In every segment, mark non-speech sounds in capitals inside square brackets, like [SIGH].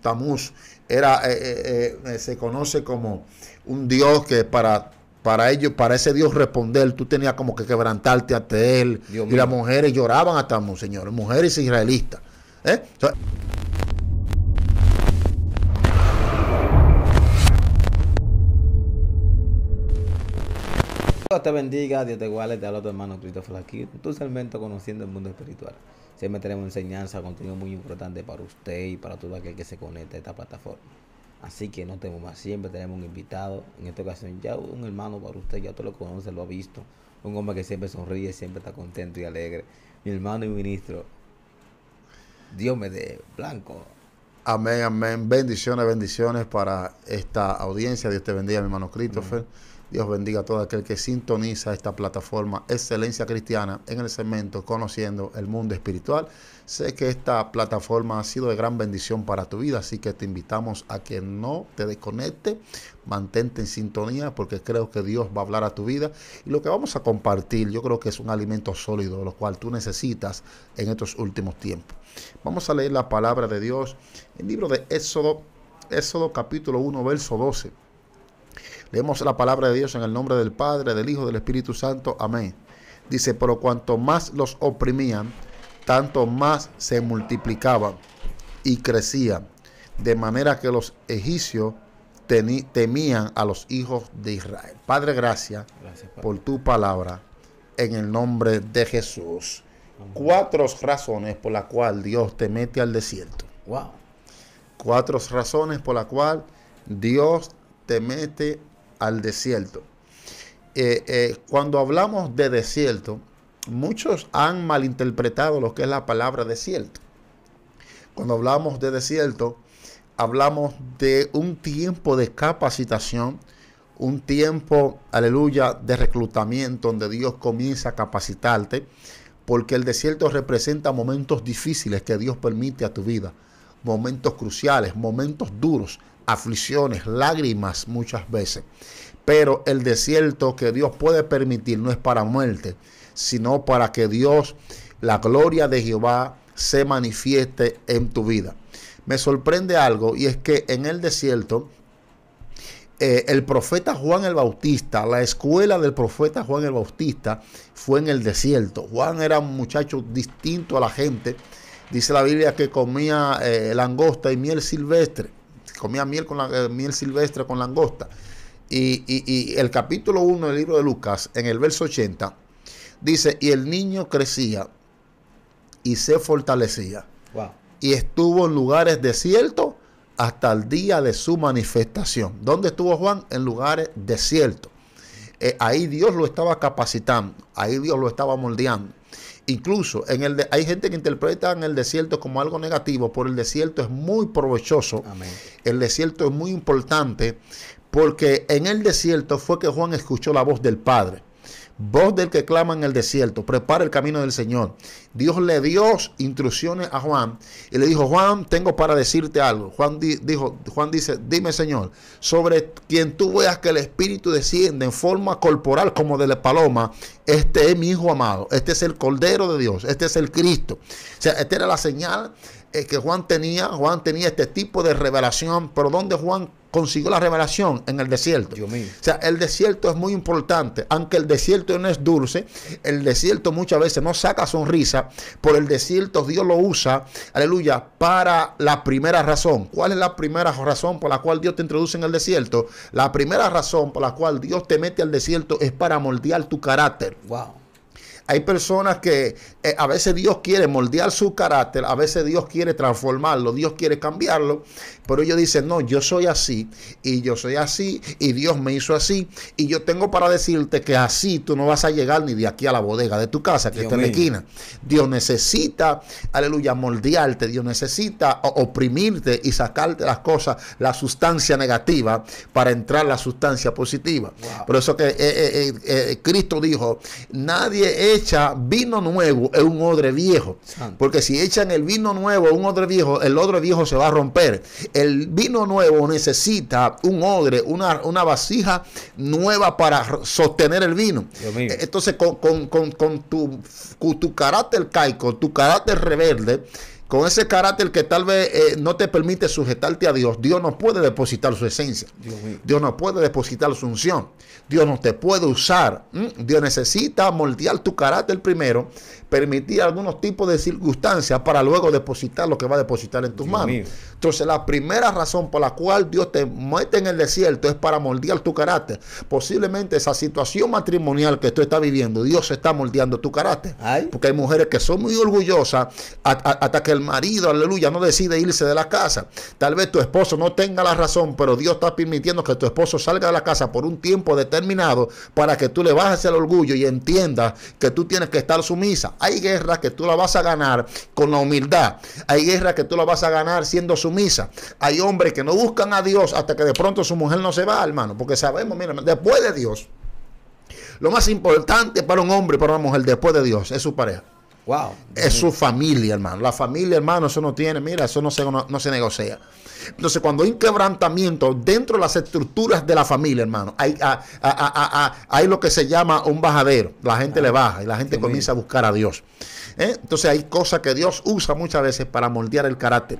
Tamuz era, eh, eh, eh, se conoce como un Dios que para para para ese Dios responder, tú tenías como que quebrantarte ante él. y las mujeres lloraban a Tamuz señores, mujeres israelitas. Dios te bendiga, Dios te guarde, te habla tu hermano Cristo Flaquito, tu segmento conociendo el mundo espiritual. Siempre tenemos enseñanza, contenido muy importante para usted y para todo aquel que se conecta a esta plataforma. Así que no tenemos más, siempre tenemos un invitado. En esta ocasión ya un hermano para usted, ya usted lo conoce, lo ha visto. Un hombre que siempre sonríe, siempre está contento y alegre. Mi hermano y ministro, Dios me dé blanco. Amén, amén. Bendiciones, bendiciones para esta audiencia. Dios te bendiga, mi hermano Christopher. Dios bendiga a todo aquel que sintoniza esta plataforma Excelencia Cristiana en el segmento Conociendo el Mundo Espiritual. Sé que esta plataforma ha sido de gran bendición para tu vida, así que te invitamos a que no te desconecte, mantente en sintonía porque creo que Dios va a hablar a tu vida. Y lo que vamos a compartir yo creo que es un alimento sólido, lo cual tú necesitas en estos últimos tiempos. Vamos a leer la palabra de Dios en el libro de Éxodo, Éxodo capítulo 1, verso 12 Leemos la palabra de Dios en el nombre del Padre, del Hijo, del Espíritu Santo. Amén. Dice, pero cuanto más los oprimían, tanto más se multiplicaban y crecían, de manera que los egipcios temían a los hijos de Israel. Padre, gracias, por tu palabra en el nombre de Jesús. Cuatro razones por las cuales Dios te mete al desierto. Wow. Cuatro razones por las cuales Dios te mete al desierto. Eh, eh, cuando hablamos de desierto, muchos han malinterpretado lo que es la palabra desierto. Cuando hablamos de desierto, hablamos de un tiempo de capacitación, un tiempo, aleluya, de reclutamiento, donde Dios comienza a capacitarte, porque el desierto representa momentos difíciles que Dios permite a tu vida, momentos cruciales, momentos duros, aflicciones, lágrimas muchas veces. Pero el desierto que Dios puede permitir no es para muerte, sino para que Dios, la gloria de Jehová, se manifieste en tu vida. Me sorprende algo y es que en el desierto eh, el profeta Juan el Bautista, la escuela del profeta Juan el Bautista fue en el desierto. Juan era un muchacho distinto a la gente. Dice la Biblia que comía eh, langosta y miel silvestre. Comía miel, con la, eh, miel silvestre con langosta. Y, el capítulo 1 del libro de Lucas, en el verso 80, dice, y el niño crecía y se fortalecía. Y estuvo en lugares desiertos hasta el día de su manifestación. ¿Dónde estuvo Juan? En lugares desiertos. Eh, ahí Dios lo estaba capacitando, ahí Dios lo estaba moldeando. Incluso en el hay gente que interpreta en el desierto como algo negativo, por el desierto es muy provechoso. El desierto es muy importante porque en el desierto fue que Juan escuchó la voz del Padre. Voz del que clama en el desierto, prepara el camino del Señor. Dios le dio instrucciones a Juan y le dijo, Juan, tengo para decirte algo. Juan, dijo, Juan dice, dime Señor, sobre quien tú veas que el Espíritu desciende en forma corporal como de la paloma, este es mi Hijo amado, este es el Cordero de Dios, este es el Cristo. O sea, esta era la señal eh, que Juan tenía, Juan tenía este tipo de revelación, pero ¿dónde Juan consiguió la revelación en el desierto. Dios O sea, el desierto es muy importante. Aunque el desierto no es dulce, el desierto muchas veces no saca sonrisa. Por el desierto Dios lo usa, aleluya, para la primera razón. ¿Cuál es la primera razón por la cual Dios te introduce en el desierto? La primera razón por la cual Dios te mete al desierto es para moldear tu carácter. Wow. Hay personas que eh, a veces Dios quiere moldear su carácter, a veces Dios quiere transformarlo, Dios quiere cambiarlo, pero ellos dicen, no, yo soy así y yo soy así y Dios me hizo así y yo tengo para decirte que así tú no vas a llegar ni de aquí a la bodega de tu casa, que está en la esquina. Dios necesita, aleluya, moldearte, Dios necesita oprimirte y sacarte las cosas, la sustancia negativa para entrar la sustancia positiva. Por eso que eh, eh, Cristo dijo, nadie es echa vino nuevo en un odre viejo. Porque si echan el vino nuevo un odre viejo, el odre viejo se va a romper. El vino nuevo necesita un odre, una, una vasija nueva para sostener el vino. Entonces, con, con, con, tu, tu carácter caico, tu carácter rebelde, con ese carácter que tal vez eh, no te permite sujetarte a Dios. Dios no puede depositar su esencia. Dios, no puede depositar su unción. Dios no te puede usar. Mm, Dios necesita moldear tu carácter primero permitir algunos tipos de circunstancias para luego depositar lo que va a depositar en tus manos. Entonces, la primera razón por la cual Dios te mete en el desierto es para moldear tu carácter. Posiblemente esa situación matrimonial que tú estás viviendo, Dios está moldeando tu carácter. Porque hay mujeres que son muy orgullosas hasta que el marido, aleluya, no decide irse de la casa. Tal vez tu esposo no tenga la razón, pero Dios está permitiendo que tu esposo salga de la casa por un tiempo determinado para que tú le bajes el orgullo y entiendas que tú tienes que estar sumisa. Hay guerras que tú la vas a ganar con la humildad. Hay guerras que tú la vas a ganar siendo sumisa. Hay hombres que no buscan a Dios hasta que de pronto su mujer no se va, hermano. Porque sabemos, mira, después de Dios, lo más importante para un hombre y para una mujer después de Dios es su pareja. Es su familia, hermano. La familia, hermano, eso no tiene, mira, eso no se, no, se negocia. Entonces, cuando hay un quebrantamiento dentro de las estructuras de la familia, hermano, hay, lo que se llama un bajadero. La gente le baja y la gente comienza a buscar a Dios. ¿Eh? Entonces, hay cosas que Dios usa muchas veces para moldear el carácter.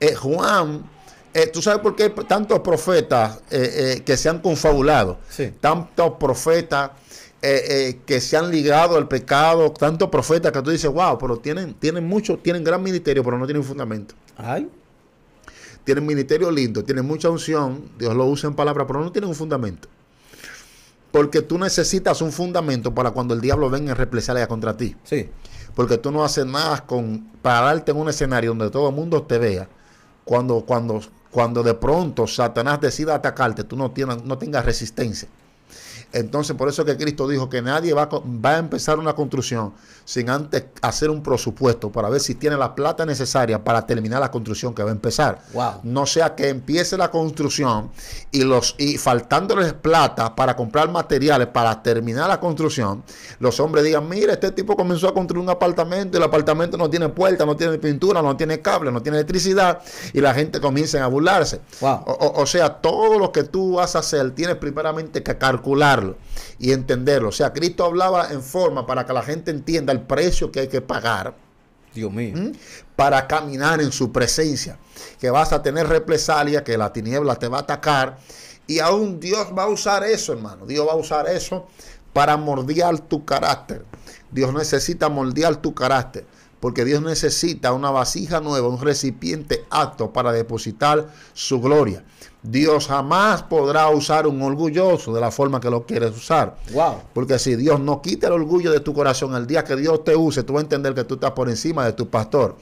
Eh, Juan eh, ¿tú sabes por qué tantos profetas que se han confabulado? Tantos profetas eh, eh, que se han ligado al pecado, tantos profetas que tú dices, wow, pero tienen, tienen mucho, tienen gran ministerio, pero no tienen fundamento. Ay. Tienen ministerio lindo, tienen mucha unción, Dios lo usa en palabra pero no tienen un fundamento. Porque tú necesitas un fundamento para cuando el diablo venga a represalia contra ti. Sí. Porque tú no haces nada con pararte en un escenario donde todo el mundo te vea. Cuando, cuando, cuando de pronto Satanás decida atacarte, tú no, tienes, no tengas resistencia. Entonces, por eso que Cristo dijo que nadie va a, va a empezar una construcción sin antes hacer un presupuesto para ver si tiene la plata necesaria para terminar la construcción que va a empezar. No sea que empiece la construcción y, los, y faltándoles plata para comprar materiales para terminar la construcción, los hombres digan, mira, este tipo comenzó a construir un apartamento y el apartamento no tiene puerta, no tiene pintura, no tiene cable, no tiene electricidad y la gente comienza a burlarse. o sea, todo lo que tú vas a hacer tienes primeramente que calcular y entenderlo. O sea, Cristo hablaba en forma para que la gente entienda el precio que hay que pagar. Dios mío. Para caminar en su presencia. Que vas a tener represalia, que la tiniebla te va a atacar. Y aún Dios va a usar eso, hermano. Dios va a usar eso para moldear tu carácter. Dios necesita moldear tu carácter. Porque Dios necesita una vasija nueva, un recipiente apto para depositar su gloria. Dios jamás podrá usar un orgulloso de la forma que lo quieres usar. Porque si Dios no quita el orgullo de tu corazón, el día que Dios te use, tú vas a entender que tú estás por encima de tu pastor.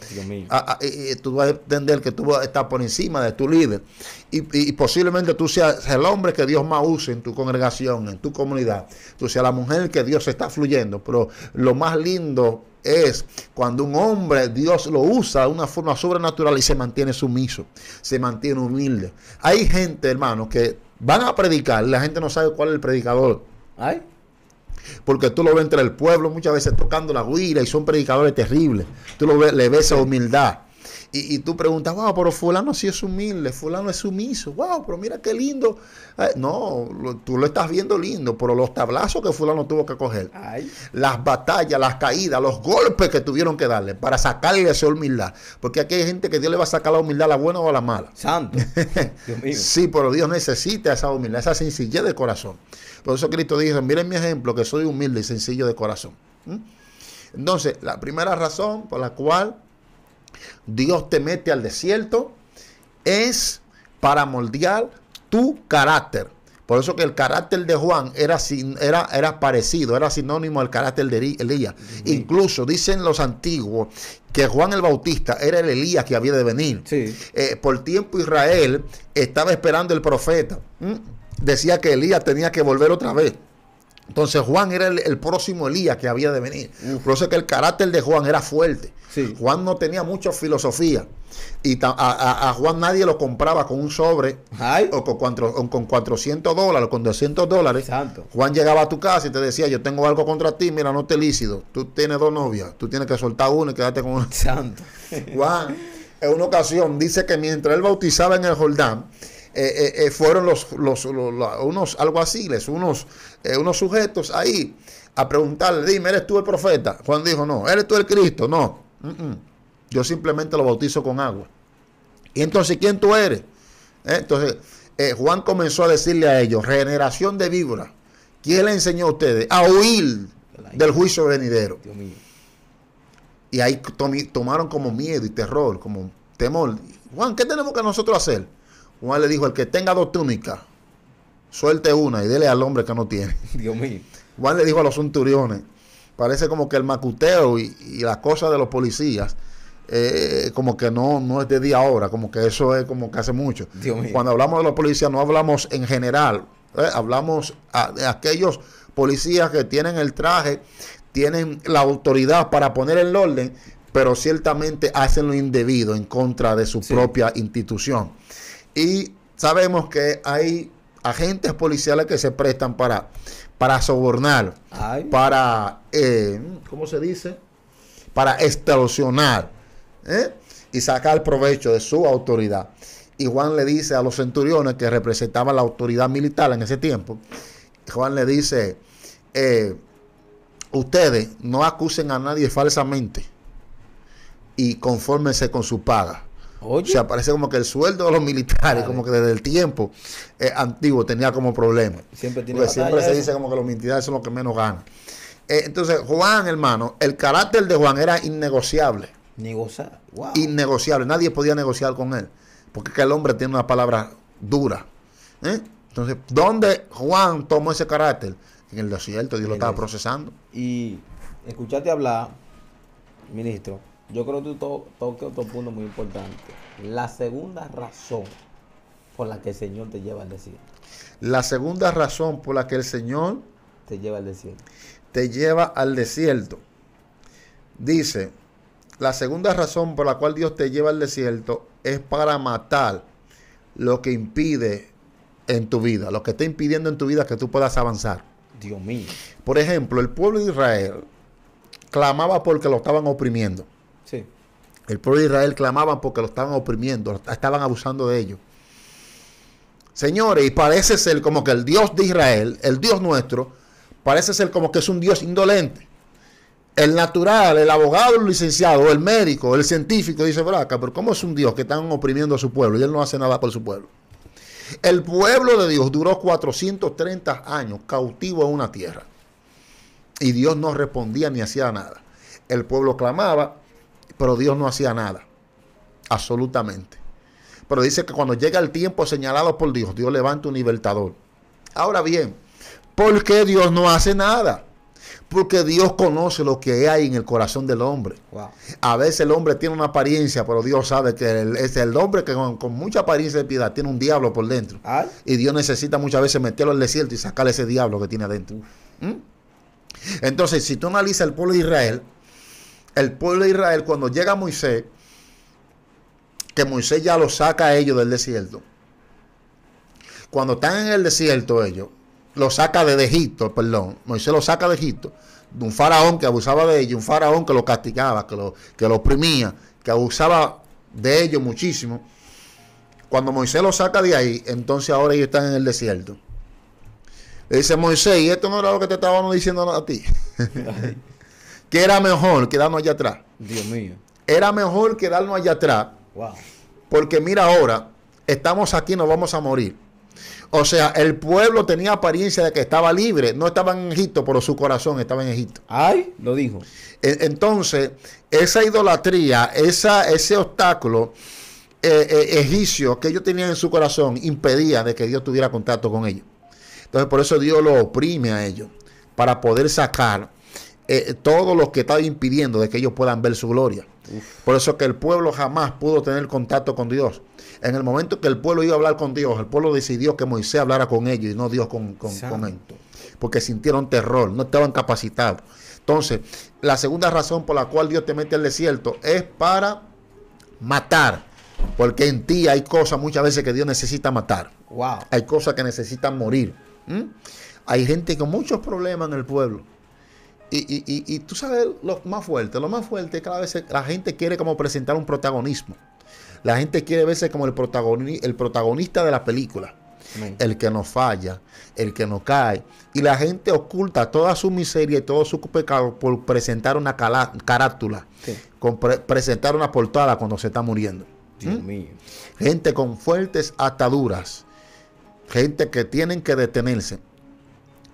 Ah, ah, y, tú vas a entender que tú estás por encima de tu líder. Y, posiblemente tú seas el hombre que Dios más use en tu congregación, en tu comunidad. Tú seas la mujer que Dios está fluyendo. Pero lo más lindo es cuando un hombre Dios lo usa de una forma sobrenatural y se mantiene sumiso, se mantiene humilde. ahí gente, hermano, que van a predicar, la gente no sabe cuál es el predicador. Porque tú lo ves entre el pueblo muchas veces tocando la guira y son predicadores terribles. Tú lo ves, le ves esa humildad. Y, tú preguntas, wow, pero fulano sí es humilde, fulano es sumiso, wow, pero mira qué lindo. Eh, no, tú lo estás viendo lindo, pero los tablazos que fulano tuvo que coger, las batallas, las caídas, los golpes que tuvieron que darle para sacarle esa humildad. Porque aquí hay gente que Dios le va a sacar la humildad, la buena o la mala. Santo. [LAUGHS] Sí, pero Dios necesita esa humildad, esa sencillez de corazón. Por eso Cristo dijo, miren mi ejemplo, que soy humilde y sencillo de corazón. Entonces, la primera razón por la cual Dios te mete al desierto es para moldear tu carácter. Por eso que el carácter de Juan era, era, era parecido, era sinónimo al carácter de Elías. Incluso dicen los antiguos que Juan el Bautista era el Elías que había de venir. Eh, por tiempo Israel estaba esperando el profeta. ¿Mm? Decía que Elías tenía que volver otra vez. Entonces Juan era el, próximo Elías que había de venir. Uf. Por que el carácter de Juan era fuerte. Juan no tenía mucha filosofía. Y a, Juan nadie lo compraba con un sobre o con, con 400 dólares, o con 200 dólares. Juan llegaba a tu casa y te decía, yo tengo algo contra ti, mira, no te lícido. Tú tienes dos novias, tú tienes que soltar una y quedarte con una. Santo. Juan, en una ocasión, dice que mientras él bautizaba en el Jordán, eh, eh, eh, fueron los, unos alguaciles, unos, unos sujetos ahí a preguntarle, dime, ¿eres tú el profeta? Juan dijo, no, ¿eres tú el Cristo? No, yo simplemente lo bautizo con agua. ¿Y entonces quién tú eres? Entonces Juan comenzó a decirle a ellos, regeneración de víbora, ¿quién le enseñó a ustedes a huir del juicio venidero? Y ahí tomaron como miedo y terror, como temor. Juan, ¿qué tenemos que nosotros hacer? Juan le dijo, el que tenga dos túnicas, suelte una y dele al hombre que no tiene. [LAUGHS] Dios mío. Juan le dijo a los centuriones, parece como que el macuteo y, y las cosas de los policías, eh, como que no, no es de día ahora, como que eso es como que hace mucho. Cuando hablamos de los policías no hablamos en general, eh, hablamos de aquellos policías que tienen el traje, tienen la autoridad para poner el orden, pero ciertamente hacen lo indebido en contra de su propia institución. Y sabemos que hay agentes policiales que se prestan para, para sobornar, para, eh, ¿cómo se dice? Para extorsionar ¿eh? y sacar provecho de su autoridad. Y Juan le dice a los centuriones que representaban la autoridad militar en ese tiempo, Juan le dice, eh, ustedes no acusen a nadie falsamente y confórmense con su paga. Oye. O sea, parece como que el sueldo de los militares, como que desde el tiempo eh, antiguo tenía como problema. Siempre tiene siempre se dice como que los militares son los que menos ganan. Eh, entonces, Juan, hermano, el carácter de Juan era innegociable. Negociable. Innegociable. Nadie podía negociar con él. Porque que el hombre tiene una palabra dura. ¿eh? Entonces, ¿dónde Juan tomó ese carácter? En el desierto, Dios lo estaba procesando. Y escuchate hablar, ministro, yo creo que tú toques otro punto muy importante. La segunda razón por la que el Señor te lleva al desierto. La segunda razón por la que el Señor te lleva al desierto. Te lleva al desierto. Dice, la segunda razón por la cual Dios te lleva al desierto es para matar lo que impide en tu vida, lo que está impidiendo en tu vida que tú puedas avanzar. Dios mío. Por ejemplo, el pueblo de Israel clamaba porque lo estaban oprimiendo. El pueblo de Israel clamaba porque lo estaban oprimiendo, estaban abusando de ellos. Señores, y parece ser como que el Dios de Israel, el Dios nuestro, parece ser como que es un Dios indolente. El natural, el abogado, el licenciado, el médico, el científico dice, braca, pero ¿cómo es un Dios que están oprimiendo a su pueblo y él no hace nada por su pueblo? El pueblo de Dios duró 430 años cautivo en una tierra y Dios no respondía ni hacía nada. El pueblo clamaba, pero Dios no hacía nada. Absolutamente. Pero dice que cuando llega el tiempo señalado por Dios, Dios levanta un libertador. Ahora bien, ¿por qué Dios no hace nada? Porque Dios conoce lo que hay en el corazón del hombre. A veces el hombre tiene una apariencia, pero Dios sabe que es el hombre que con, mucha apariencia de piedad tiene un diablo por dentro. Y Dios necesita muchas veces meterlo el desierto y sacarle ese diablo que tiene adentro. ¿Mm? Entonces, si tú analizas el pueblo de Israel, el pueblo de Israel, cuando llega Moisés, que Moisés ya lo saca a ellos del desierto. Cuando están en el desierto ellos, lo saca de Egipto, perdón, Moisés lo saca de Egipto, de un faraón que abusaba de ellos, un faraón que los castigaba, que los que lo oprimía, que abusaba de ellos muchísimo. Cuando Moisés lo saca de ahí, entonces ahora ellos están en el desierto. Le dice Moisés, y esto no era lo que te estábamos diciendo a ti. [LAUGHS] [LAUGHS] que era mejor quedarnos allá atrás. Dios mío. Era mejor quedarnos allá atrás. Wow. Porque mira ahora, estamos aquí, nos vamos a morir. O sea, el pueblo tenía apariencia de que estaba libre, no estaba en Egipto, pero su corazón estaba en Egipto. Ay, lo dijo. E, entonces, esa idolatría, ese obstáculo eh, eh, egipcio que ellos tenían en su corazón impedía de que Dios tuviera contacto con ellos. Entonces, por eso Dios lo oprime a ellos, para poder sacar todos eh, todo lo que estaba impidiendo de que ellos puedan ver su gloria. Por eso que el pueblo jamás pudo tener contacto con Dios. En el momento que el pueblo iba a hablar con Dios, el pueblo decidió que Moisés hablara con ellos y no Dios con, con, ellos. Porque sintieron terror, no estaban capacitados. Entonces, la segunda razón por la cual Dios te mete al desierto es para matar. Porque en ti hay cosas muchas veces que Dios necesita matar. Hay cosas que necesitan morir. Hay gente con muchos problemas en el pueblo y, tú sabes lo más fuerte, lo más fuerte cada vez la gente quiere como presentar un protagonismo. La gente quiere verse como el, protagonista de la película. El que no falla, el que no cae. Y la gente oculta toda su miseria y todo su pecado por presentar una carátula, presentar una portada cuando se está muriendo. Dios ¿Mm? mío. Gente con fuertes ataduras, gente que tienen que detenerse.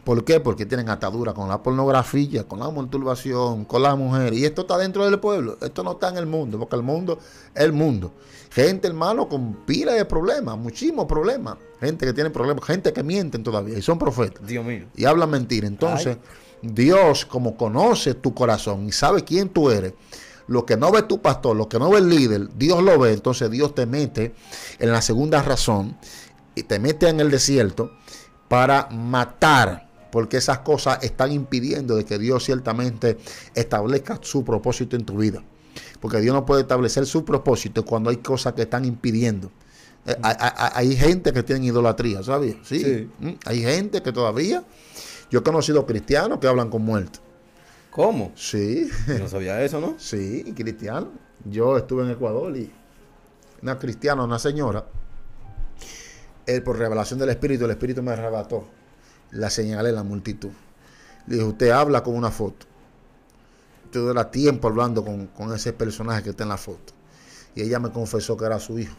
¿Por qué? Porque tienen atadura con la pornografía, con la masturbación, con la mujer. Y esto está dentro del pueblo. Esto no está en el mundo, porque el mundo es el mundo. Gente, hermano, con pila de problemas, muchísimos problemas. Gente que tiene problemas, gente que mienten todavía y son profetas. Dios mío. Y hablan mentira. Entonces, Dios, como conoce tu corazón y sabe quién tú eres, lo que no ve tu pastor, lo que no ve el líder, Dios lo ve. Entonces, Dios te mete en la segunda razón y te mete en el desierto para matar porque esas cosas están impidiendo de que Dios ciertamente establezca su propósito en tu vida. Porque Dios no puede establecer su propósito cuando hay cosas que están impidiendo. Eh, hay, gente que tiene idolatría, ¿sabes? Sí. Mm, hay gente que todavía. Yo he conocido cristianos que hablan con muertos. ¿Cómo? Sí. No sabía eso, ¿no? Sí, cristiano. Yo estuve en Ecuador y una cristiana, una señora, eh, por revelación del Espíritu, el Espíritu me arrebató la señalé en la multitud. Le dije, usted habla con una foto. Usted dura tiempo hablando con, ese personaje que está en la foto. Y ella me confesó que era su hijo.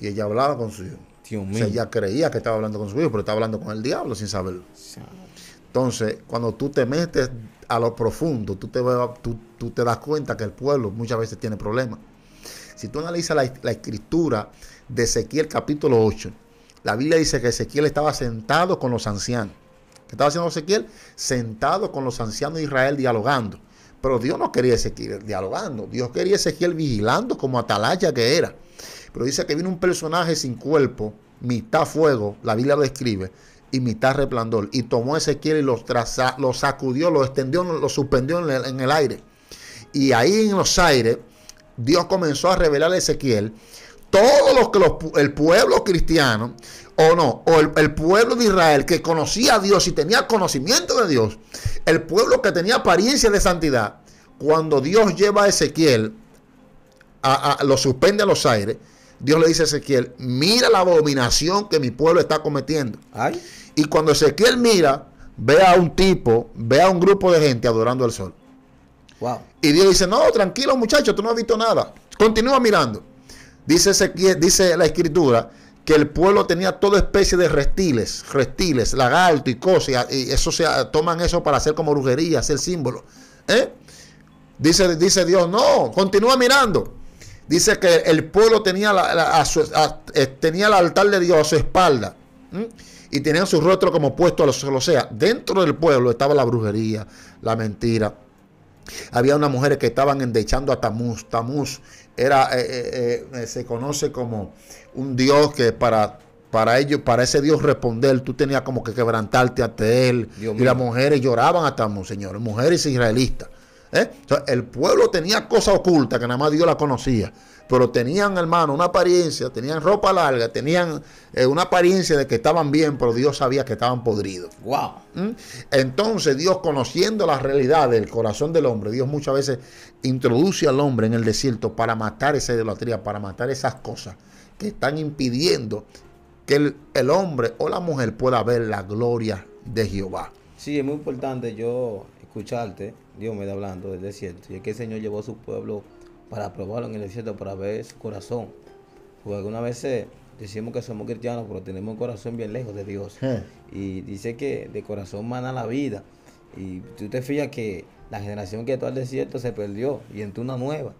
Y ella hablaba con su hijo. ella creía que estaba hablando con su hijo, pero estaba hablando con el diablo sin saberlo. Entonces, cuando tú te metes a lo profundo, tú te, te das cuenta que el pueblo muchas veces tiene problemas. Si tú analizas la, la escritura de Ezequiel capítulo 8, la Biblia dice que Ezequiel estaba sentado con los ancianos. ¿Qué estaba haciendo Ezequiel? Sentado con los ancianos de Israel dialogando. Pero Dios no quería Ezequiel dialogando. Dios quería Ezequiel vigilando como atalaya que era. Pero dice que vino un personaje sin cuerpo, mitad fuego, la Biblia lo describe, y mitad resplandor. Y tomó Ezequiel y lo traza, lo sacudió, lo extendió, lo suspendió en el, aire. Y ahí en los aires, Dios comenzó a revelar a Ezequiel todos los que los, el pueblo cristiano, o no, o el, pueblo de Israel que conocía a Dios y tenía conocimiento de Dios, el pueblo que tenía apariencia de santidad, cuando Dios lleva a Ezequiel, a, lo suspende a los aires, Dios le dice a Ezequiel, mira la abominación que mi pueblo está cometiendo. Y cuando Ezequiel mira, ve a un tipo, ve a un grupo de gente adorando al sol. Y Dios dice, no, tranquilo muchacho, tú no has visto nada. Continúa mirando. Dice, dice la escritura que el pueblo tenía toda especie de restiles, reptiles, lagarto y cosas, y eso se toman eso para hacer como brujería, hacer símbolo. ¿eh? Dice, dice Dios, no, continúa mirando. Dice que el pueblo tenía, eh, el altar de Dios a su espalda. Y tenían su rostro como puesto a los, o sea, dentro del pueblo estaba la brujería, la mentira, había unas mujeres que estaban endechando a Tamuz. Tamuz era, eh, eh, eh, se conoce como un dios que para, para ellos, para ese dios responder, tú tenías como que quebrantarte ante él. y las mujeres lloraban a Tamuz, señores, mujeres israelitas. el pueblo tenía cosas ocultas que nada más Dios la conocía pero tenían, hermano, una apariencia, tenían ropa larga, tenían eh, una apariencia de que estaban bien, pero Dios sabía que estaban podridos. Wow. ¿Mm? Entonces, Dios, conociendo la realidad del corazón del hombre, Dios muchas veces introduce al hombre en el desierto para matar esa idolatría, para matar esas cosas que están impidiendo que el, el hombre o la mujer pueda ver la gloria de Jehová. Sí, es muy importante yo escucharte, Dios me está hablando del desierto, y es que el Señor llevó a su pueblo para probarlo en el desierto, para ver su corazón. Porque algunas veces decimos que somos cristianos, pero tenemos un corazón bien lejos de Dios. Y dice que de corazón mana la vida. Y tú te fijas que la generación que todo al desierto se perdió y entró una nueva.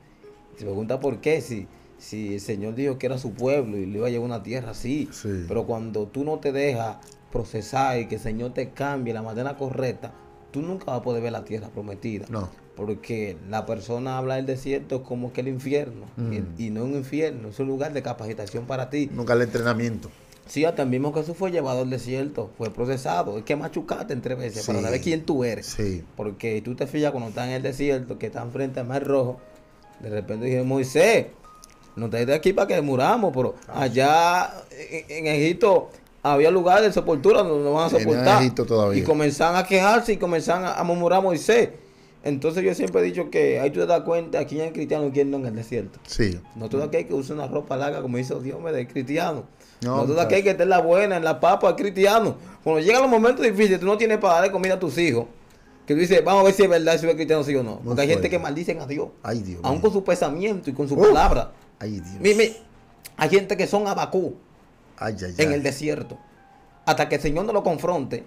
Se pregunta por qué, si, si el Señor dijo que era su pueblo y le iba a llevar una tierra así. Sí. Pero cuando tú no te dejas procesar y que el Señor te cambie la manera correcta, tú nunca vas a poder ver la tierra prometida. No porque la persona habla del desierto como que el infierno, y, no mm. no un infierno, es un lugar de capacitación para ti. Nunca el entrenamiento. Sí, hasta el mismo Jesús fue llevado al desierto, fue procesado. Es que machucaste entre veces para saber quién tú eres. Porque tú te fijas cuando estás en el desierto, que están frente al mar rojo, de repente dije, Moisés, no te de aquí para que muramos, pero ah, allá en, Egipto había lugares de sepultura donde nos van a soportar. Y comenzaban a quejarse y comenzaban a, a murmurar a Moisés. Entonces yo siempre he dicho que ahí tú te das cuenta quién es cristiano y quién no en el desierto. Sí. No todo mm. aquel que usa una ropa larga, como dice Dios, me de cristiano. No, no todo aquel que tener en la buena, en la papa, es cristiano. Cuando llegan los momentos difíciles, tú no tienes para darle comida a tus hijos. Que tú dices, vamos a ver si es verdad, si es cristiano, sí o no. Porque hay gente que maldicen a Dios. Ay, Dios. Aún con su pensamiento y con su palabra. Ay, Dios. Mire, hay gente que son abacú. Ay, en el desierto. Hasta que el Señor no lo confronte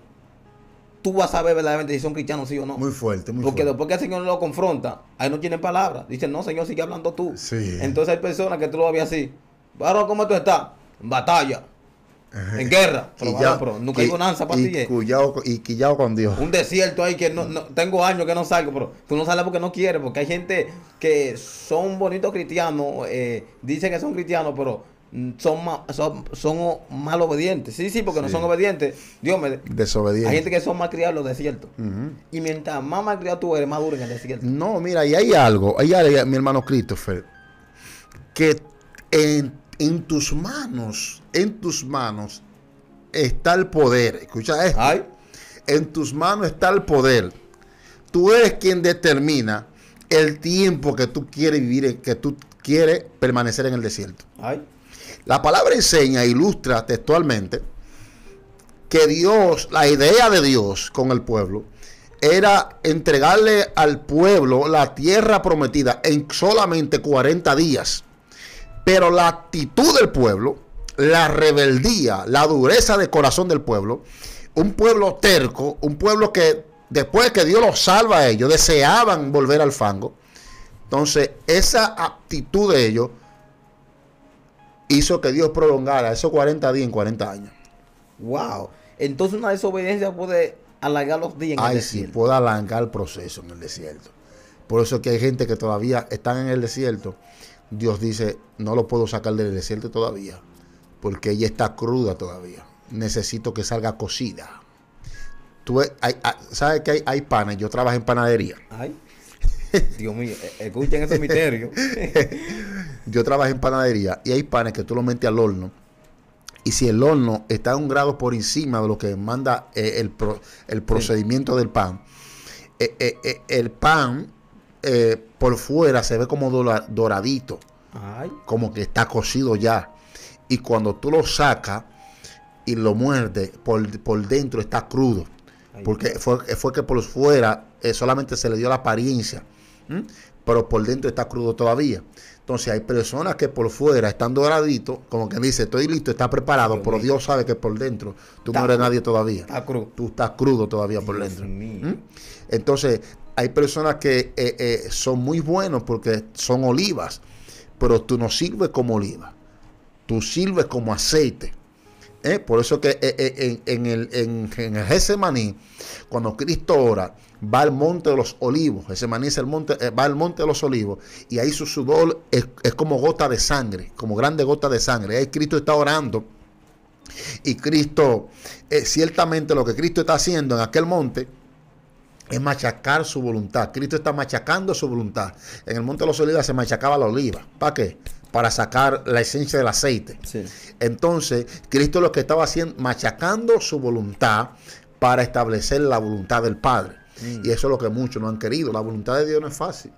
tú vas a saber verdaderamente si son cristianos sí o no. Muy fuerte, muy fuerte. Porque después que el Señor lo confronta, ahí no tienen palabras. Dicen, no, Señor, sigue hablando tú. Sí. Entonces hay personas que tú lo ves así. Varón, ¿cómo tú estás? En batalla. En guerra. Pero, nunca hay bonanza para ti. ¿eh?". Y quillao con Dios. Un desierto ahí que no, tengo años que no salgo, pero tú no sales porque no quieres, porque hay gente que son bonitos cristianos, eh, dicen que son cristianos, pero son, mal obedientes. Sí, sí, porque no son obedientes. Dios me... desobediente Hay gente que son más criados en los desiertos. Y mientras más mal criado tú eres, más duro en el desierto. No, mira, y hay algo, hay algo, mi hermano Christopher, que en, en, tus manos, en tus manos está el poder. Escucha esto. En tus manos está el poder. Tú eres quien determina el tiempo que tú quieres vivir, que tú quieres permanecer en el desierto. Ay. La palabra enseña, ilustra textualmente que Dios, la idea de Dios con el pueblo, era entregarle al pueblo la tierra prometida en solamente 40 días. Pero la actitud del pueblo, la rebeldía, la dureza de corazón del pueblo, un pueblo terco, un pueblo que después que Dios los salva a ellos, deseaban volver al fango. Entonces, esa actitud de ellos hizo que Dios prolongara esos 40 días en 40 años. Wow. Entonces una desobediencia puede alargar los días en Ay, el desierto. Sí, puede alargar el proceso en el desierto. Por eso que hay gente que todavía están en el desierto. Dios dice, no lo puedo sacar del desierto todavía, porque ella está cruda todavía. Necesito que salga cocida. Tú, ¿Sabes que hay, hay panes? Yo trabajo en panadería. Ay. [LAUGHS] Dios mío, e-, escuchen ese misterio. [LAUGHS] Yo trabajo en panadería y hay panes que tú lo metes al horno. Y si el horno está un grado por encima de lo que manda eh, el, procedimiento del pan, eh, eh, el pan por fuera se ve como doradito, como que está cocido ya. Y cuando tú lo sacas y lo muerdes, por, dentro está crudo. Porque fue, que por fuera solamente se le dio la apariencia pero por dentro está crudo todavía. Entonces hay personas que por fuera están doraditos, como que dice, estoy listo, está preparado, pero Dios sabe que por dentro tú no eres nadie todavía. Tú estás crudo todavía por dentro. Entonces hay personas que eh, eh, son muy buenos porque son olivas, pero tú no sirves como oliva, tú sirves como aceite. ¿eh? Por eso que en, el, en, en cuando Cristo ora, va al monte de los olivos, ese maní el monte, eh, va al monte de los olivos, y ahí su sudor es, como gota de sangre, como grande gota de sangre. Ahí Cristo está orando. Y Cristo, eh, ciertamente lo que Cristo está haciendo en aquel monte, es machacar su voluntad. Cristo está machacando su voluntad. En el Monte de los olivos se machacaba la oliva. ¿Para qué? Para sacar la esencia del aceite. Entonces, Cristo lo que estaba haciendo, machacando su voluntad para establecer la voluntad del Padre. Mm. Y eso es lo que muchos no han querido. La voluntad de Dios no es fácil.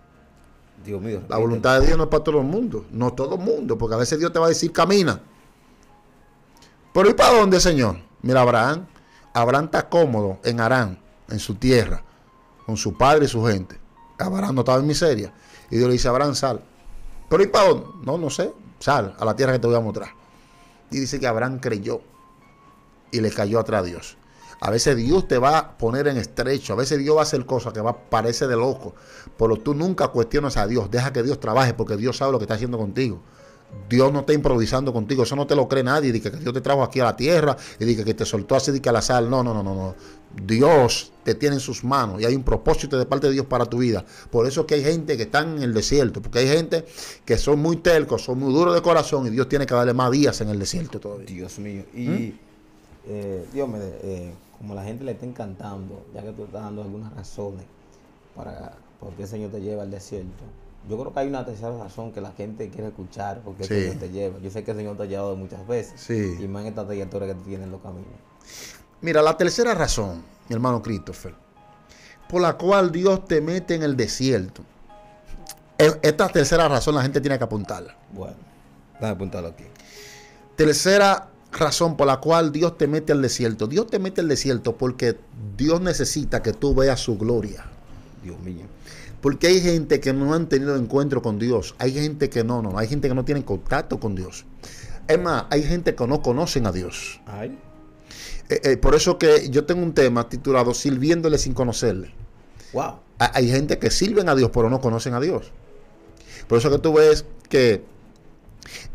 Dios mío. La voluntad de Dios no es para todo el mundo. No todo el mundo, porque a veces Dios te va a decir camina. Pero ¿y para dónde, Señor? Mira, Abraham. Abraham está cómodo en Arán, en su tierra, con su padre y su gente. Abraham no estaba en miseria. Y Dios le dice, Abraham, sal. Pero ¿y para dónde? No, no sé. Sal a la tierra que te voy a mostrar. Y dice que Abraham creyó y le cayó atrás a Dios. A veces Dios te va a poner en estrecho, a veces Dios va a hacer cosas que va, parece de loco, pero tú nunca cuestionas a Dios, deja que Dios trabaje porque Dios sabe lo que está haciendo contigo. Dios no está improvisando contigo, eso no te lo cree nadie, dice que Dios te trajo aquí a la tierra y dice que te soltó así, que a la sal. No, no, no, no, Dios te tiene en sus manos y hay un propósito de parte de Dios para tu vida. Por eso es que hay gente que está en el desierto, porque hay gente que son muy tercos, son muy duros de corazón y Dios tiene que darle más días en el desierto todavía. Dios mío, y ¿Mm? eh, Dios me... Eh, como la gente le está encantando, ya que tú estás dando algunas razones para por qué el Señor te lleva al desierto, yo creo que hay una tercera razón que la gente quiere escuchar porque el Señor te lleva. Yo sé que el Señor te ha llevado muchas veces y más en esta trayectoria que tienes en los caminos. Mira, la tercera razón, mi hermano Christopher, por la cual Dios te mete en el desierto. E, esta tercera razón la gente tiene que apuntarla. Bueno, déjame apuntarlo aquí. Tercera razón por la cual Dios te mete al desierto. Dios te mete al desierto porque Dios necesita que tú veas su gloria. Dios mío. Porque hay gente que no han tenido encuentro con Dios. Hay gente que no, no. Hay gente que no tiene contacto con Dios. Es más, hay gente que no conocen a Dios. Ay. Eh, eh, por eso que yo tengo un tema titulado Sirviéndole sin conocerle. Wow. Hay gente que sirven a Dios, pero no conocen a Dios. Por eso que tú ves que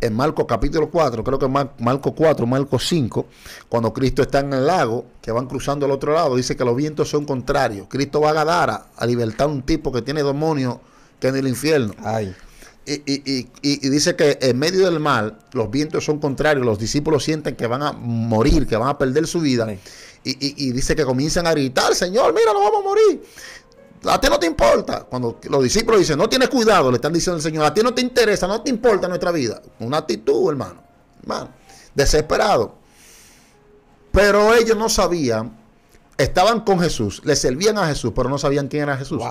en Marcos capítulo 4, creo que Marcos 4, Marcos 5, cuando Cristo está en el lago, que van cruzando al otro lado, dice que los vientos son contrarios. Cristo va a Gadara a libertar a un tipo que tiene demonios que en el infierno. Y, dice que en medio del mal los vientos son contrarios, los discípulos sienten que van a morir, que van a perder su vida. Y, dice que comienzan a gritar, Señor, mira, nos vamos a morir a ti no te importa. Cuando los discípulos dicen, no tienes cuidado, le están diciendo al Señor, a ti no te interesa, no te importa nuestra vida. Una actitud, hermano, hermano, desesperado. Pero ellos no sabían, estaban con Jesús, le servían a Jesús, pero no sabían quién era Jesús.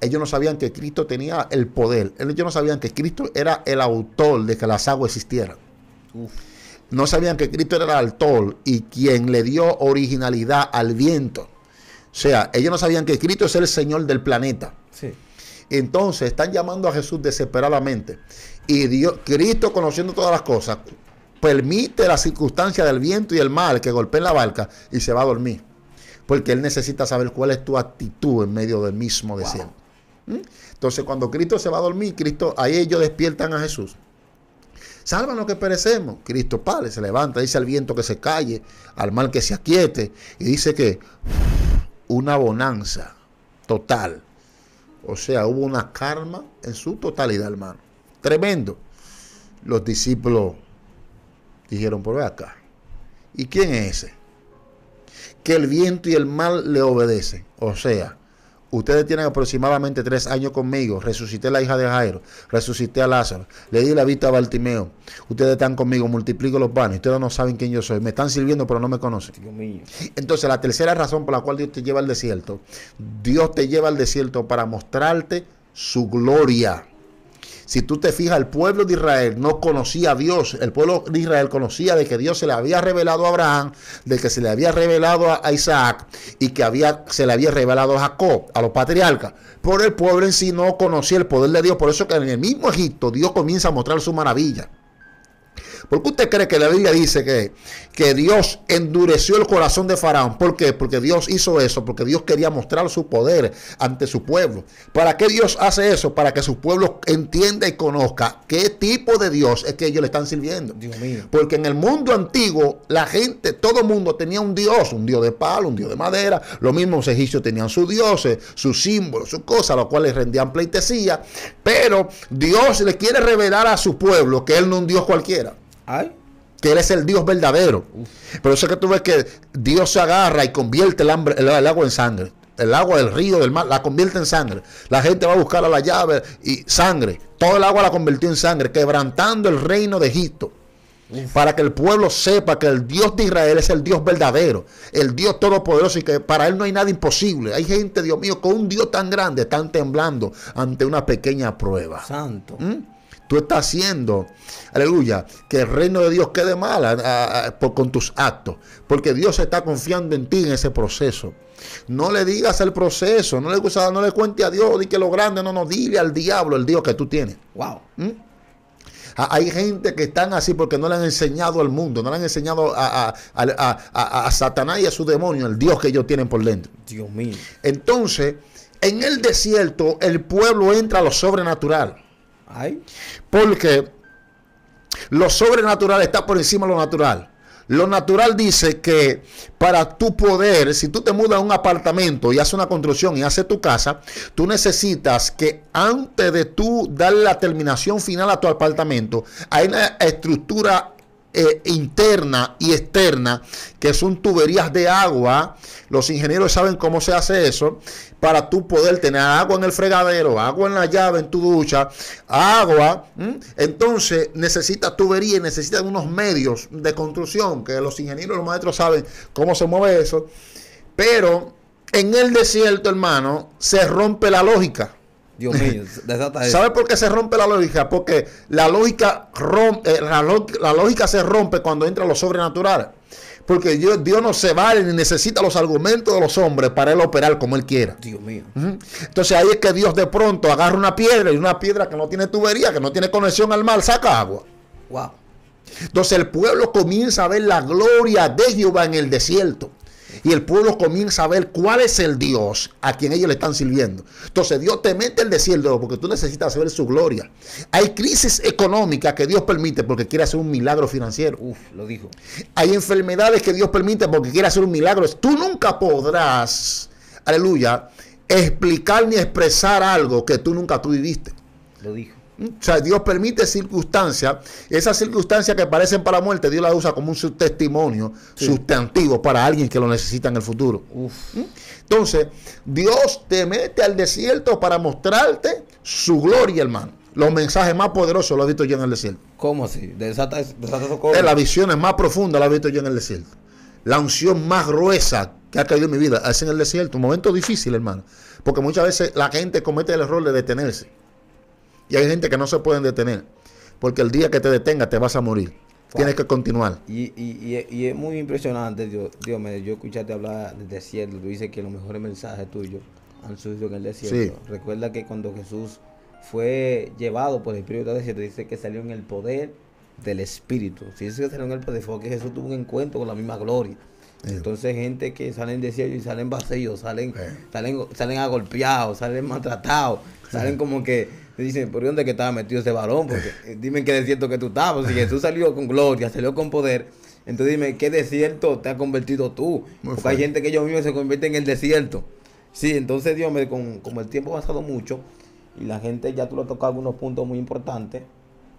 Ellos no sabían que Cristo tenía el poder. Ellos no sabían que Cristo era el autor de que las aguas existieran. No sabían que Cristo era el autor y quien le dio originalidad al viento. O sea, ellos no sabían que Cristo es el Señor del planeta. Sí. Entonces están llamando a Jesús desesperadamente. Y Dios, Cristo, conociendo todas las cosas, permite la circunstancia del viento y el mal que golpeen la barca y se va a dormir. Porque Él necesita saber cuál es tu actitud en medio del mismo desierto. ¿Mm? Entonces, cuando Cristo se va a dormir, Cristo, ahí ellos despiertan a Jesús. Sálvanos que perecemos. Cristo Padre se levanta, dice al viento que se calle, al mal que se aquiete, y dice que una bonanza total. O sea, hubo una karma en su totalidad, hermano. Tremendo. Los discípulos dijeron, por acá. ¿Y quién es ese? Que el viento y el mal le obedecen. O sea, ustedes tienen aproximadamente tres años conmigo, resucité a la hija de Jairo, resucité a Lázaro, le di la vista a Bartimeo, ustedes están conmigo, multiplico los panes, ustedes no saben quién yo soy, me están sirviendo pero no me conocen. Entonces la tercera razón por la cual Dios te lleva al desierto, Dios te lleva al desierto para mostrarte su gloria. Si tú te fijas, el pueblo de Israel no conocía a Dios. El pueblo de Israel conocía de que Dios se le había revelado a Abraham, de que se le había revelado a Isaac y que había, se le había revelado a Jacob, a los patriarcas. Pero el pueblo en sí no conocía el poder de Dios. Por eso que en el mismo Egipto Dios comienza a mostrar su maravilla. ¿Por qué usted cree que la Biblia dice que, que Dios endureció el corazón de Faraón? ¿Por qué? Porque Dios hizo eso, porque Dios quería mostrar su poder ante su pueblo. ¿Para qué Dios hace eso? Para que su pueblo entienda y conozca qué tipo de Dios es que ellos le están sirviendo. Porque en el mundo antiguo, la gente, todo el mundo tenía un Dios, un Dios de palo, un Dios de madera. Los mismos egipcios tenían sus dioses, sus símbolos, sus cosas, a los cuales rendían pleitesía. Pero Dios le quiere revelar a su pueblo que Él no es un Dios cualquiera que él es el Dios verdadero. Pero sé que tú ves que Dios se agarra y convierte el, hambre, agua en sangre. El agua del río, del mar, la convierte en sangre. La gente va a buscar a la llave y sangre. Todo el agua la convirtió en sangre, quebrantando el reino de Egipto para que el pueblo sepa que el Dios de Israel es el Dios verdadero, el Dios todopoderoso y que para él no hay nada imposible. Hay gente, Dios mío, con un Dios tan grande están temblando ante una pequeña prueba. Santo. ¿Mm? Tú estás haciendo, aleluya, que el reino de Dios quede mal con tus actos, porque Dios está confiando en ti en ese proceso. No le digas el proceso, no le, no le cuente a Dios, di que lo grande, no, no, dile al diablo el Dios que tú tienes. Wow. ¿Mm? Ah, hay gente que están así porque no le han enseñado al mundo, no le han enseñado a, a, Satanás y a su demonio, el Dios que ellos tienen por dentro. Dios mío. Entonces, en el desierto, el pueblo entra a lo sobrenatural. Porque lo sobrenatural está por encima de lo natural. Lo natural dice que para tu poder, si tú te mudas a un apartamento y haces una construcción y haces tu casa, tú necesitas que antes de tú dar la terminación final a tu apartamento, hay una estructura eh, interna y externa, que son tuberías de agua. Los ingenieros saben cómo se hace eso, para tú poder tener agua en el fregadero, agua en la llave, en tu ducha, agua. Entonces necesitas tubería y necesitas unos medios de construcción, que los ingenieros los maestros saben cómo se mueve eso. Pero en el desierto, hermano, se rompe la lógica. Dios mío, ¿Sabe por qué se rompe la lógica? Porque eh, la lógica, la, lógica se rompe cuando entra lo sobrenatural. Porque Dios, no se vale ni necesita los argumentos de los hombres para él operar como él quiera. Dios mío. Entonces ahí es que Dios de pronto agarra una piedra y una piedra que no tiene tubería, que no tiene conexión al mar, saca agua. Entonces el pueblo comienza a ver la gloria de Jehová en el desierto. Y el pueblo comienza a ver cuál es el Dios a quien ellos le están sirviendo. Entonces Dios te mete el desierto porque tú necesitas saber su gloria. Hay crisis económicas que Dios permite porque quiere hacer un milagro financiero. Uf, lo dijo. Hay enfermedades que Dios permite porque quiere hacer un milagro. Tú nunca podrás, aleluya, explicar ni expresar algo que tú nunca tú viviste. Lo dijo. O sea, Dios permite circunstancias, esas circunstancias que parecen para muerte, Dios las usa como un testimonio sustantivo para alguien que lo necesita en el futuro. ¿Mm? Entonces, Dios te mete al desierto para mostrarte su gloria, hermano. Los mensajes más poderosos los he visto yo en el desierto. ¿Cómo así? Desata, desata Las visiones más profunda La he visto yo en el desierto. La unción más gruesa que ha caído en mi vida es en el desierto. Un momento difícil, hermano. Porque muchas veces la gente comete el error de detenerse y hay gente que no se pueden detener, porque el día que te detenga te vas a morir. Tienes que continuar. Y, es muy impresionante, Dios, Dios me, yo escuchaste hablar del desierto, tú dices que los mejores mensajes tuyos han surgido en el desierto. Recuerda que cuando Jesús fue llevado por el Espíritu del desierto, dice que salió en el poder del Espíritu. Si dice que salió en el poder, fue que Jesús tuvo un encuentro con la misma gloria. Entonces gente que salen de cielo y salen vacíos, salen, salen, salen agolpeados, salen maltratados, salen como que Dicen, ¿por dónde que estaba metido ese balón Porque eh, dime en qué desierto que tú estabas. Si Jesús salió con gloria, salió con poder, entonces dime, ¿qué desierto te ha convertido tú? Porque hay gente que ellos mismos se convierten en el desierto. Sí, entonces Dios, me, con, como el tiempo ha pasado mucho y la gente ya tú lo has tocado algunos puntos muy importantes,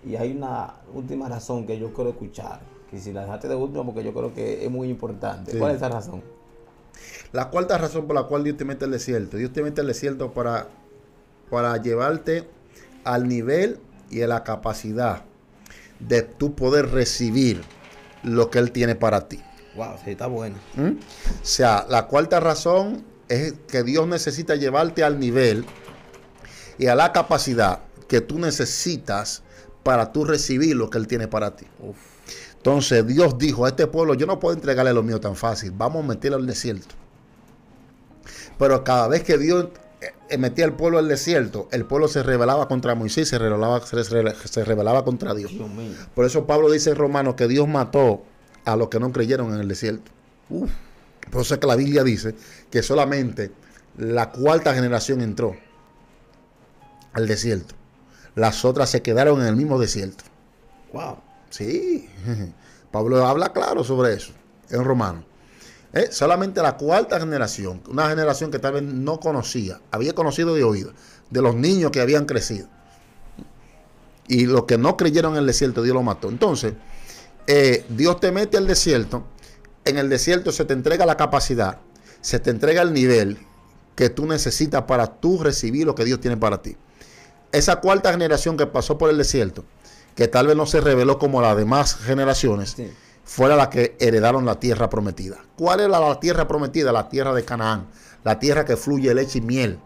y hay una última razón que yo quiero escuchar, que si la dejaste de último, porque yo creo que es muy importante. ¿Cuál es esa razón? La cuarta razón por la cual Dios te mete al desierto. Dios te mete al desierto para, para llevarte al nivel y a la capacidad de tú poder recibir lo que Él tiene para ti. Wow, sí, está bueno. ¿Mm? O sea, la cuarta razón es que Dios necesita llevarte al nivel y a la capacidad que tú necesitas para tú recibir lo que Él tiene para ti. Entonces Dios dijo a este pueblo, yo no puedo entregarle lo mío tan fácil, vamos a meterlo al desierto. Pero cada vez que Dios eh, metía el pueblo al desierto, el pueblo se rebelaba contra Moisés, se rebelaba, se, rebelaba contra Dios. Por eso Pablo dice en Romanos que Dios mató a los que no creyeron en el desierto. Uf. Por eso es que la Biblia dice que solamente la cuarta generación entró al desierto. Las otras se quedaron en el mismo desierto. Wow. Sí. [LAUGHS] Pablo habla claro sobre eso en Romanos solamente la cuarta generación, una generación que tal vez no conocía, había conocido de oído, de los niños que habían crecido. Y los que no creyeron en el desierto, Dios lo mató. Entonces, eh, Dios te mete al desierto, en el desierto se te entrega la capacidad, se te entrega el nivel que tú necesitas para tú recibir lo que Dios tiene para ti. Esa cuarta generación que pasó por el desierto, que tal vez no se reveló como las demás generaciones, fuera la que heredaron la tierra prometida. ¿Cuál era la tierra prometida? La tierra de Canaán, la tierra que fluye leche y miel.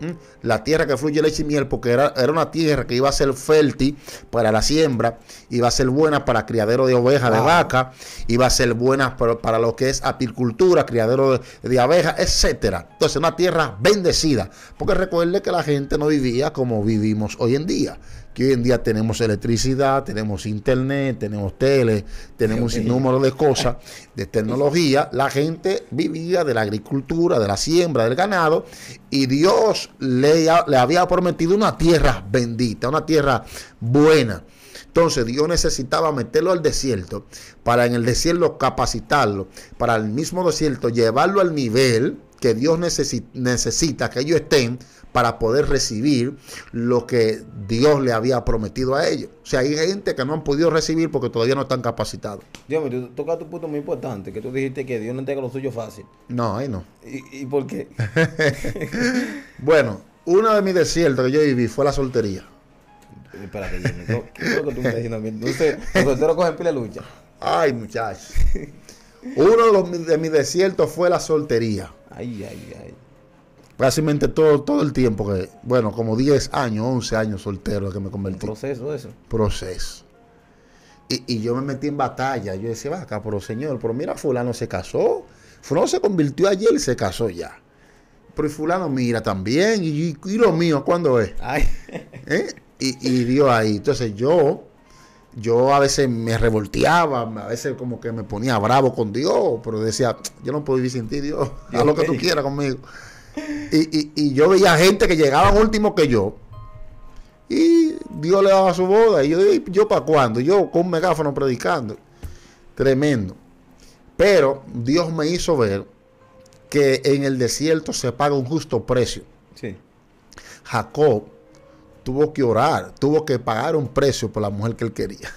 ¿Mm? La tierra que fluye leche y miel, porque era, una tierra que iba a ser fértil para la siembra, iba a ser buena para criadero de ovejas, de vacas. vaca, iba a ser buena para, lo que es apicultura, criadero de, de abejas, etcétera. Entonces, una tierra bendecida, porque recuerde que la gente no vivía como vivimos hoy en día que hoy en día tenemos electricidad, tenemos internet, tenemos tele, tenemos un sinnúmero de cosas, de tecnología. La gente vivía de la agricultura, de la siembra, del ganado, y Dios le, le había prometido una tierra bendita, una tierra buena. Entonces Dios necesitaba meterlo al desierto para en el desierto capacitarlo, para el mismo desierto llevarlo al nivel que Dios necesita que ellos estén para poder recibir lo que Dios le había prometido a ellos. O sea, hay gente que no han podido recibir porque todavía no están capacitados. Dios mío, tú tocaste punto muy importante, que tú dijiste que Dios no entrega lo suyo fácil. No, ahí no. ¿Y, por qué? [LAUGHS] bueno, uno de mis desiertos que yo viví fue la soltería. Espérate, yo, ¿qué es lo que tú me estás diciendo? los solteros cogen pila lucha. Ay, muchachos. Uno de mis desiertos fue la soltería. Ay, ay, ay prácticamente todo, todo el tiempo que, bueno, como 10 años, 11 años soltero que me convertí. proceso eso. Proceso. Y, yo me metí en batalla. Yo decía, va acá, pero señor, pero mira, fulano se casó. Fulano se convirtió ayer y se casó ya. Pero fulano mira también. Y, lo mío, ¿cuándo es? [LAUGHS] ¿Eh? Y, y dio ahí. Entonces yo, yo a veces me revolteaba, a veces como que me ponía bravo con Dios, pero decía, yo no puedo vivir sin ti, Dios. Haz lo que tú quieras conmigo. Y, yo veía gente que llegaba último que yo. Y Dios le daba su boda. Y yo, yo para cuándo? Yo con un megáfono predicando. Tremendo. Pero Dios me hizo ver que en el desierto se paga un justo precio. Jacob tuvo que orar, tuvo que pagar un precio por la mujer que él quería.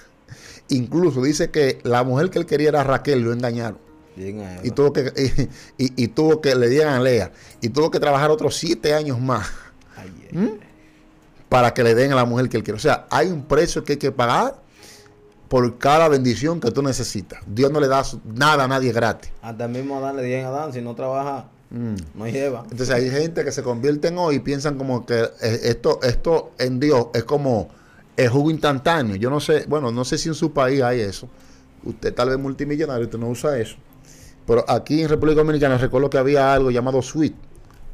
Incluso dice que la mujer que él quería era Raquel, lo engañaron y, tuvo que, y, tuvo que le dieran a Lea. Y tuvo que trabajar otros siete años más. Para que le den a la mujer que él quiere. O sea, hay un precio que hay que pagar por cada bendición que tú necesitas. Dios no le da nada a nadie gratis. Hasta mismo Adán le dieron a Adán, si no trabaja, mm. no lleva. Entonces hay gente que se en hoy y piensan como que eh, esto, esto en Dios es como el jugo instantáneo. Yo no sé, bueno, no sé si en su país hay eso. Usted tal vez multimillonario, usted no usa eso. Pero aquí en República Dominicana recuerdo que había algo llamado Sweet.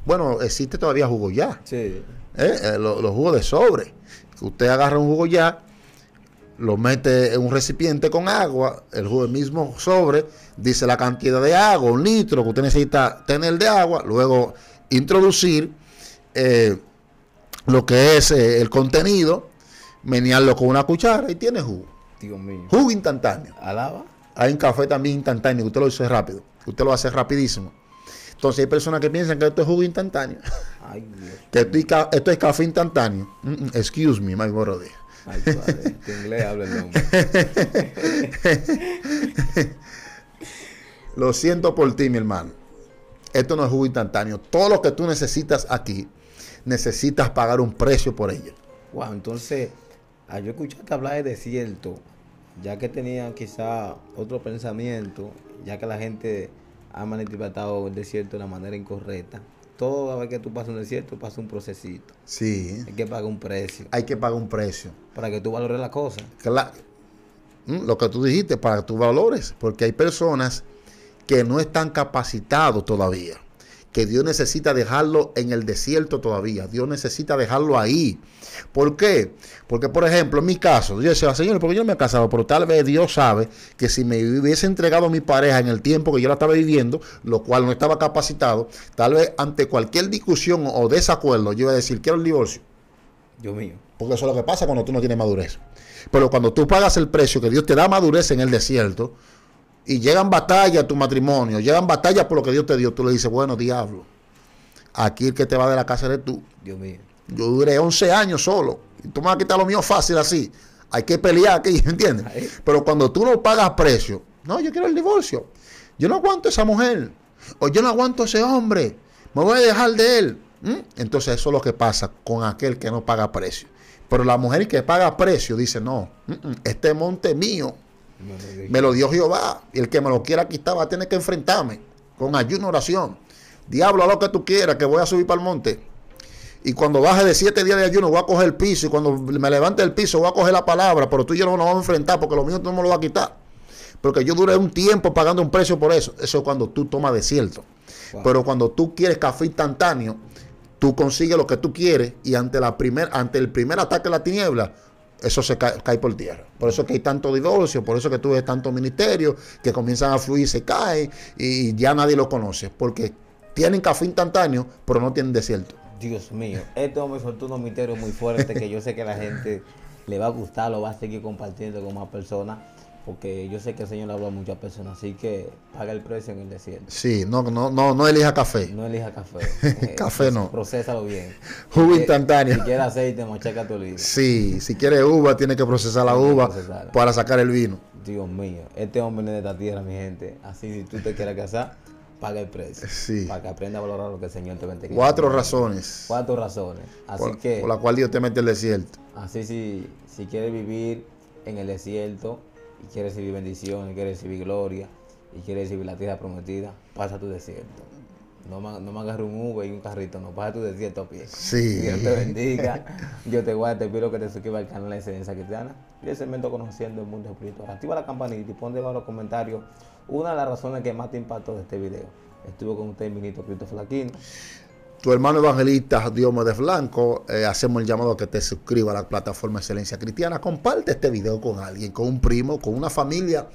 Bueno, existe todavía jugo ya. Sí. Eh, eh, los, jugos de sobre. Usted agarra un jugo ya, lo mete en un recipiente con agua, el jugo mismo sobre, dice la cantidad de agua, un litro que usted necesita tener de agua, luego introducir eh, lo que es el contenido, menearlo con una cuchara y tiene jugo. Dios mío. Jugo instantáneo. Alaba. Hay un café también instantáneo, usted lo hizo rápido, usted lo hace rapidísimo. Entonces hay personas que piensan que esto es jugo instantáneo. Ay, Dios [LAUGHS] que esto, Es, café instantáneo. Mm, mm, excuse me, my brother. Ay, inglés habla el [LAUGHS] Lo siento por ti, mi hermano. Esto no es jugo instantáneo. Todo lo que tú necesitas aquí, necesitas pagar un precio por ello. Wow, entonces, yo escuché que hablar de desierto, ya que tenían quizá otro pensamiento, ya que la gente ha manipulado el desierto de la manera incorrecta. Todo vez que tú pasas un desierto, pasa un procesito. Sí. Hay que pagar un precio. Hay que pagar un precio. Para que tú valores las cosas. Claro. Mm, lo que tú dijiste, para que tú valores. Porque hay personas que no están capacitados todavía que Dios necesita dejarlo en el desierto todavía. Dios necesita dejarlo ahí. ¿Por qué? Porque, por ejemplo, en mi caso, yo decía, Señor, porque yo no me he casado, pero tal vez Dios sabe que si me hubiese entregado a mi pareja en el tiempo que yo la estaba viviendo, lo cual no estaba capacitado, tal vez ante cualquier discusión o desacuerdo, yo iba a decir, quiero el divorcio. Dios mío. Porque eso es lo que pasa cuando tú no tienes madurez. Pero cuando tú pagas el precio que Dios te da madurez en el desierto, y llegan batallas a tu matrimonio, llegan batallas por lo que Dios te dio, tú le dices, bueno, diablo, aquí el que te va de la casa eres tú. Dios mío. Yo duré 11 años solo, y tú me vas a quitar lo mío fácil así. Hay que pelear aquí, [LAUGHS] ¿entiendes? Pero cuando tú no pagas precio, no, yo quiero el divorcio. Yo no aguanto esa mujer, o yo no aguanto ese hombre, me voy a dejar de él. Entonces eso es lo que pasa con aquel que no paga precio. Pero la mujer que paga precio dice, no, mm, mm, este monte mío, me lo dio Jehová. Y el que me lo quiera quitar va a tener que enfrentarme con ayuno, oración. Diablo, a lo que tú quieras, que voy a subir para el monte. Y cuando baje de siete días de ayuno, voy a coger el piso. Y cuando me levante el piso, voy a coger la palabra. Pero tú y yo no nos vamos a enfrentar porque lo mío no me lo vas a quitar. Porque yo duré un tiempo pagando un precio por eso. Eso es cuando tú tomas desierto. Pero cuando tú quieres café instantáneo, tú consigues lo que tú quieres. Y ante, la primer, ante el primer ataque de la tiniebla, eso se cae, por tierra. Por eso que hay tanto divorcio, por eso que tú ves tantos ministerios que comienzan a fluir, se cae y ya nadie lo conoce, porque tienen café instantáneo, pero no tienen desierto. Dios mío, esto me soltó unos ministerios muy fuerte que yo sé que la [LAUGHS] gente le va a gustar, lo va a seguir compartiendo con más personas porque yo sé que el Señor le habla a muchas personas, así que paga el precio en el desierto. Sí, no, no, no, no elija café. No elija café. [LAUGHS] Eh, café no. Procésalo bien. [LAUGHS] Uva instantánea. Si quieres aceite, machaca tu libro. Sí, si quieres uva, tiene que procesar la uva para sacar el vino. Dios mío, este hombre de esta tierra, mi gente. Así si tú te quieres casar, paga el precio. Sí. Para que aprenda a valorar lo que el Señor te aquí. Cuatro razones. Cuatro razones. Así por, que. Por la cual Dios te mete el desierto. Así si, si quieres vivir en el desierto y quiere recibir bendición, y quiere recibir gloria, y quiere recibir la tierra prometida, pasa tu desierto. No, no me agarre un Uber y un carrito, no pasa tu desierto a pie. Sí. Dios te bendiga. [LAUGHS] Yo te guardo, te pido que te suscribas al canal de Excelencia Cristiana y el segmento Conociendo el Mundo Espiritual. Activa la campanita y pon debajo en los comentarios una de las razones que más te impactó de este video. Estuvo con usted el ministro Cristo Flaquín tu hermano evangelista Diomedes Blanco, eh, hacemos el llamado a que te suscribas a la plataforma Excelencia Cristiana. Comparte este video con alguien, con un primo, con una familia.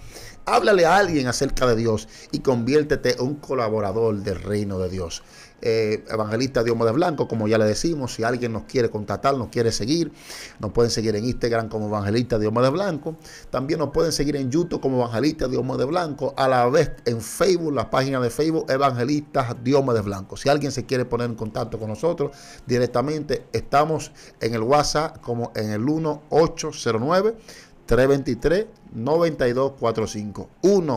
Háblale a alguien acerca de Dios y conviértete en un colaborador del reino de Dios. Eh, evangelista Dios de Blanco, como ya le decimos, si alguien nos quiere contactar, nos quiere seguir, nos pueden seguir en Instagram como Evangelista Dios de Blanco, también nos pueden seguir en YouTube como Evangelista Dios de Blanco, a la vez en Facebook, la página de Facebook Evangelista Dios de Blanco. Si alguien se quiere poner en contacto con nosotros directamente, estamos en el WhatsApp como en el 1809 323 9245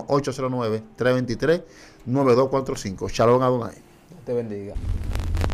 809 323 9245 Shalom Adonai te bendiga.